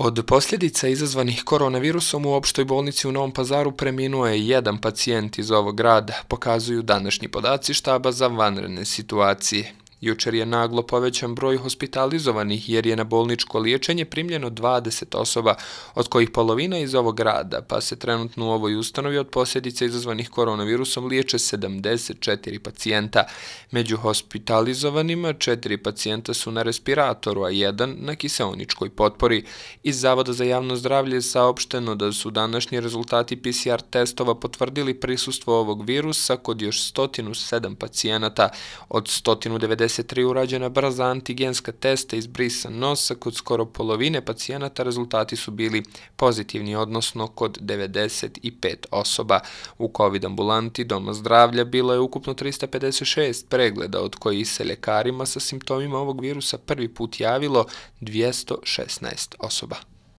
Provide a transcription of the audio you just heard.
Od posljedica izazvanih koronavirusom u opštoj bolnici u Novom pazaru preminuo je jedan pacijent iz ovog grada, pokazuju današnji podaci štaba za vanredne situacije. Jučer je naglo povećan broj hospitalizovanih jer je na bolničko liječenje primljeno 20 osoba, od kojih polovina iz ovog rada, pa se trenutno u ovoj ustanovi od posljedica izazvanih koronavirusom liječe 74 pacijenta. Među hospitalizovanima četiri pacijenta su na respiratoru, a jedan na kiseoničkoj potpori. Iz Zavoda za javno zdravlje je saopšteno da su današnji rezultati PCR testova potvrdili prisustvo ovog virusa kod još 107 pacijenata od 190 23 urađena brza antigenska testa iz brisa nosa, kod skoro polovine pacijenata rezultati su bili pozitivni, odnosno kod 95 osoba. U COVID ambulanti Doma zdravlja bilo je ukupno 356 pregleda, od kojih se lekarima sa simptomima ovog virusa prvi put javilo 216 osoba.